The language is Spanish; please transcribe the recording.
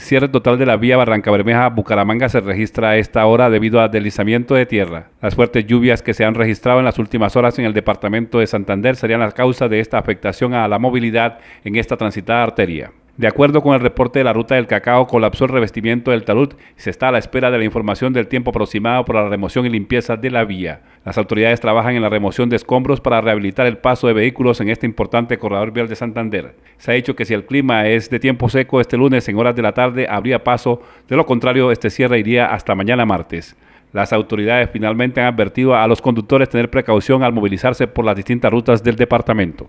Cierre total de la vía Barranca Bermeja-Bucaramanga se registra a esta hora debido a deslizamiento de tierra. Las fuertes lluvias que se han registrado en las últimas horas en el departamento de Santander serían la causa de esta afectación a la movilidad en esta transitada arteria. De acuerdo con el reporte de la ruta del cacao, colapsó el revestimiento del talud y se está a la espera de la información del tiempo aproximado para la remoción y limpieza de la vía. Las autoridades trabajan en la remoción de escombros para rehabilitar el paso de vehículos en este importante corredor vial de Santander. Se ha dicho que si el clima es de tiempo seco este lunes en horas de la tarde habría paso, de lo contrario este cierre iría hasta mañana martes. Las autoridades finalmente han advertido a los conductores tener precaución al movilizarse por las distintas rutas del departamento.